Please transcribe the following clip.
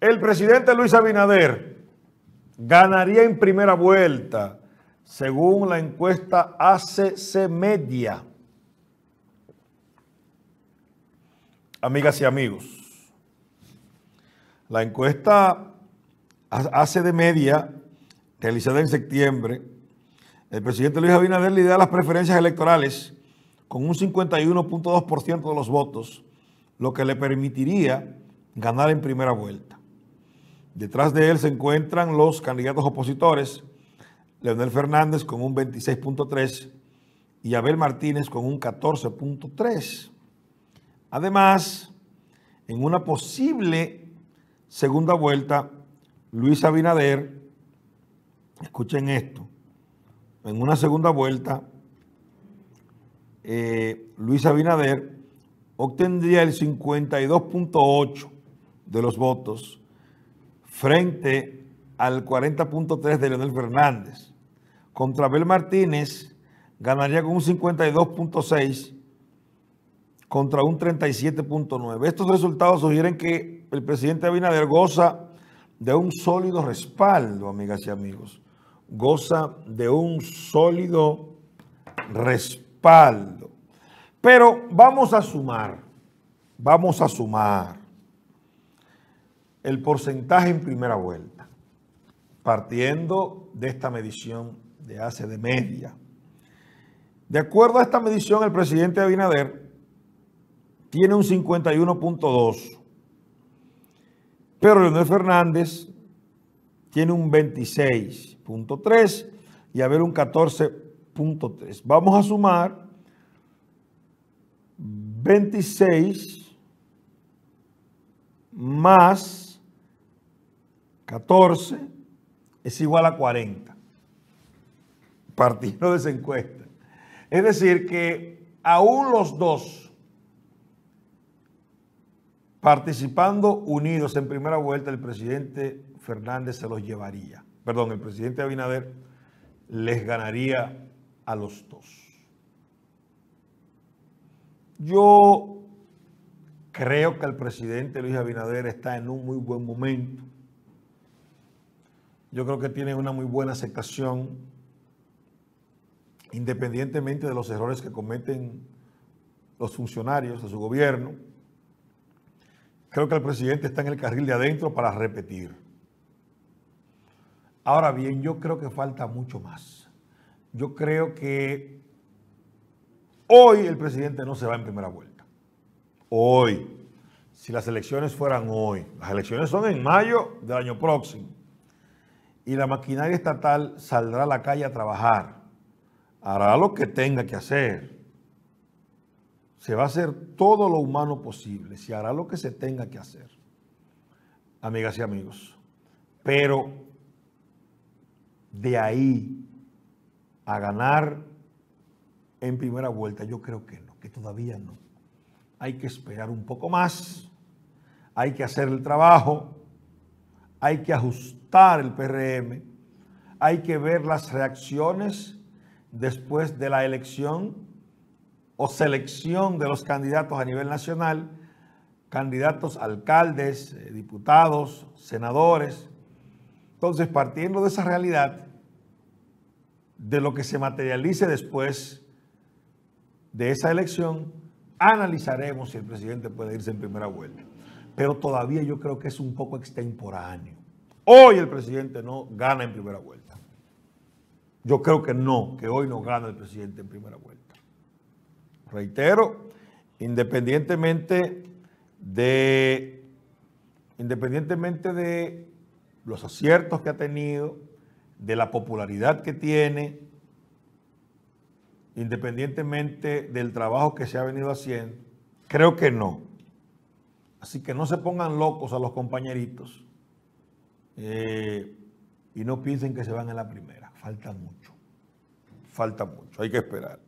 El presidente Luis Abinader ganaría en primera vuelta, según la encuesta ACC Media. Amigas y amigos, la encuesta ACC Media, realizada en septiembre, el presidente Luis Abinader lidera las preferencias electorales con un 51.2% de los votos, lo que le permitiría ganar en primera vuelta. Detrás de él se encuentran los candidatos opositores, Leonel Fernández con un 26.3 y Abel Martínez con un 14.3. Además, en una posible segunda vuelta, Luis Abinader, escuchen esto, en una segunda vuelta, eh, Luis Abinader obtendría el 52.8 de los votos frente al 40.3 de Leonel Fernández. Contra Abel Martínez ganaría con un 52.6 contra un 37.9. Estos resultados sugieren que el presidente Abinader goza de un sólido respaldo, amigas y amigos. Goza de un sólido respaldo. Pero vamos a sumar, vamos a sumar el porcentaje en primera vuelta, partiendo de esta medición de hace de media. De acuerdo a esta medición, el presidente Abinader tiene un 51.2, pero Leonel Fernández tiene un 26.3 y Abel un 14.3. Vamos a sumar 26 más 14 es igual a 40. Partiendo de esa encuesta. Es decir, que aún los dos participando unidos en primera vuelta, el presidente Fernández se los llevaría. Perdón, el presidente Abinader les ganaría a los dos. Yo creo que el presidente Luis Abinader está en un muy buen momento yo creo que tiene una muy buena aceptación, independientemente de los errores que cometen los funcionarios de su gobierno. Creo que el presidente está en el carril de adentro para repetir. Ahora bien, yo creo que falta mucho más. Yo creo que hoy el presidente no se va en primera vuelta. Hoy. Si las elecciones fueran hoy, las elecciones son en mayo del año próximo y la maquinaria estatal saldrá a la calle a trabajar, hará lo que tenga que hacer, se va a hacer todo lo humano posible, se hará lo que se tenga que hacer, amigas y amigos. Pero de ahí a ganar en primera vuelta, yo creo que no, que todavía no. Hay que esperar un poco más, hay que hacer el trabajo hay que ajustar el PRM, hay que ver las reacciones después de la elección o selección de los candidatos a nivel nacional, candidatos alcaldes, eh, diputados, senadores. Entonces, partiendo de esa realidad, de lo que se materialice después de esa elección, analizaremos si el presidente puede irse en primera vuelta pero todavía yo creo que es un poco extemporáneo. Hoy el presidente no gana en primera vuelta. Yo creo que no, que hoy no gana el presidente en primera vuelta. Reitero, independientemente de, independientemente de los aciertos que ha tenido, de la popularidad que tiene, independientemente del trabajo que se ha venido haciendo, creo que no. Así que no se pongan locos a los compañeritos eh, y no piensen que se van en la primera. Falta mucho. Falta mucho. Hay que esperar.